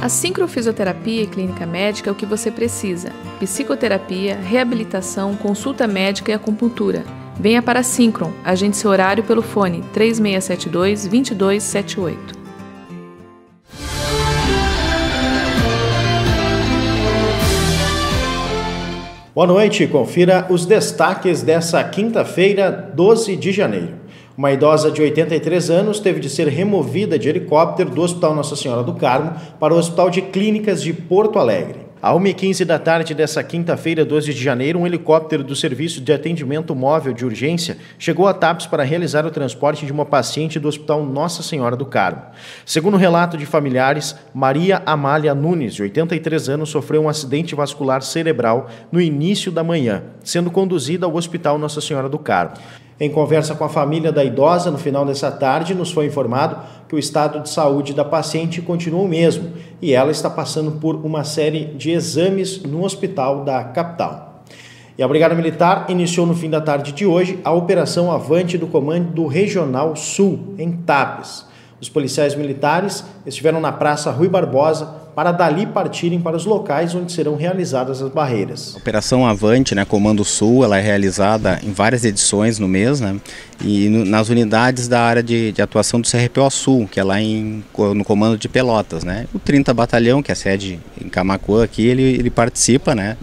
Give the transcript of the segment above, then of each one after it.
A sincrofisioterapia e clínica médica é o que você precisa: psicoterapia, reabilitação, consulta médica e acupuntura. Venha para a Sincron, agende seu horário pelo fone 3672 2278. Boa noite, confira os destaques dessa quinta-feira, 12 de janeiro. Uma idosa de 83 anos teve de ser removida de helicóptero do Hospital Nossa Senhora do Carmo para o Hospital de Clínicas de Porto Alegre. À 1h15 da tarde dessa quinta-feira, 12 de janeiro, um helicóptero do Serviço de Atendimento Móvel de Urgência chegou a TAPS para realizar o transporte de uma paciente do Hospital Nossa Senhora do Carmo. Segundo o um relato de familiares, Maria Amália Nunes, de 83 anos, sofreu um acidente vascular cerebral no início da manhã, sendo conduzida ao Hospital Nossa Senhora do Carmo. Em conversa com a família da idosa no final dessa tarde, nos foi informado que o estado de saúde da paciente continua o mesmo e ela está passando por uma série de exames no hospital da capital. E a Brigada Militar iniciou no fim da tarde de hoje a Operação Avante do Comando Regional Sul, em Tapes. Os policiais militares estiveram na Praça Rui Barbosa para dali partirem para os locais onde serão realizadas as barreiras. A Operação Avante, né, Comando Sul, ela é realizada em várias edições no mês, né, e no, nas unidades da área de, de, atuação do CRPO Sul, que é lá em, no Comando de Pelotas, né. O 30 Batalhão, que é a sede em Camacuã aqui, ele, ele participa, né,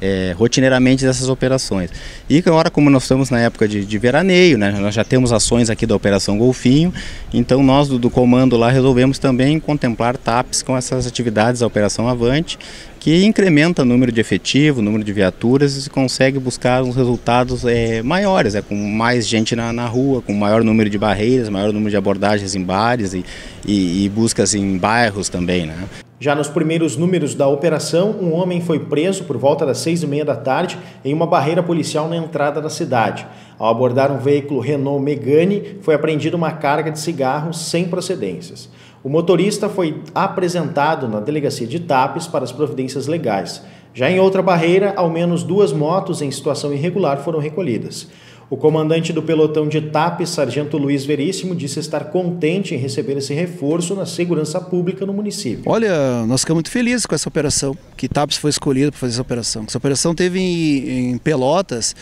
é, rotineiramente dessas operações. E agora, como nós estamos na época de, de, veraneio, né, nós já temos ações aqui da Operação Golfinho, então nós do, do comando lá resolvemos também contemplar TAPs com essas atividades unidades a Operação Avante, que incrementa o número de efetivo, o número de viaturas e se consegue buscar uns resultados é, maiores, é, com mais gente na, na, rua, com maior número de barreiras, maior número de abordagens em bares e, e, e buscas em bairros também. Né? Já nos primeiros números da operação, um homem foi preso por volta das seis e meia da tarde em uma barreira policial na entrada da cidade. Ao abordar um veículo Renault Megane, foi apreendida uma carga de cigarros sem procedências. O motorista foi apresentado na delegacia de TAPES para as providências legais. Já em outra barreira, ao menos duas motos em situação irregular foram recolhidas. O comandante do pelotão de TAP, Sargento Luiz Veríssimo, disse estar contente em receber esse reforço na segurança pública no município. Olha, nós ficamos muito felizes com essa operação, que Tap foi escolhido para fazer essa operação. Essa operação teve em, em Pelotas,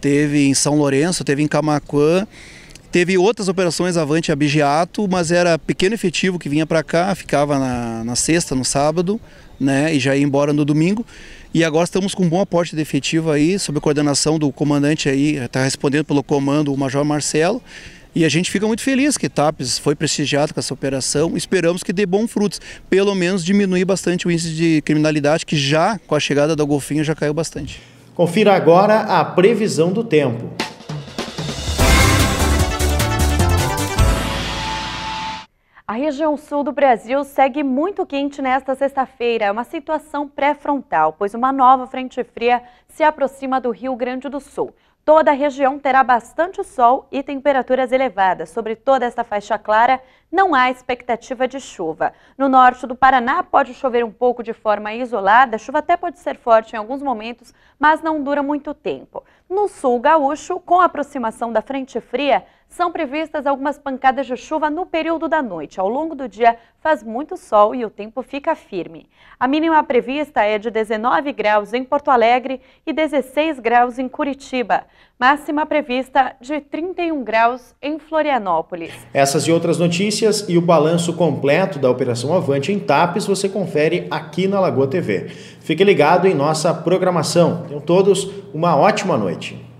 teve em São Lourenço, teve em Camacuã. Teve outras operações avante a Bigiato, mas era pequeno efetivo que vinha para cá, ficava na, na, sexta, no sábado, né, e já ia embora no domingo. E agora estamos com um bom aporte de efetivo aí, sob coordenação do comandante aí, está respondendo pelo comando o Major Marcelo. E a gente fica muito feliz que TAPES foi prestigiado com essa operação. Esperamos que dê bons frutos, pelo menos diminuir bastante o índice de criminalidade, que já com a chegada da Golfinha já caiu bastante. Confira agora a previsão do tempo. A região sul do Brasil segue muito quente nesta sexta-feira. É uma situação pré-frontal, pois uma nova frente fria se aproxima do Rio Grande do Sul. Toda a região terá bastante sol e temperaturas elevadas. Sobre toda esta faixa clara, não há expectativa de chuva. No norte do Paraná, pode chover um pouco de forma isolada. A chuva até pode ser forte em alguns momentos, mas não dura muito tempo. No sul gaúcho, com a aproximação da frente fria, são previstas algumas pancadas de chuva no período da noite. Ao longo do dia, faz muito sol e o tempo fica firme. A mínima prevista é de 19 graus em Porto Alegre e 16 graus em Curitiba. Máxima prevista de 31 graus em Florianópolis. Essas e outras notícias e o balanço completo da Operação Avante em TAPES você confere aqui na Lagoa TV. Fique ligado em nossa programação. Tenham todos uma ótima noite.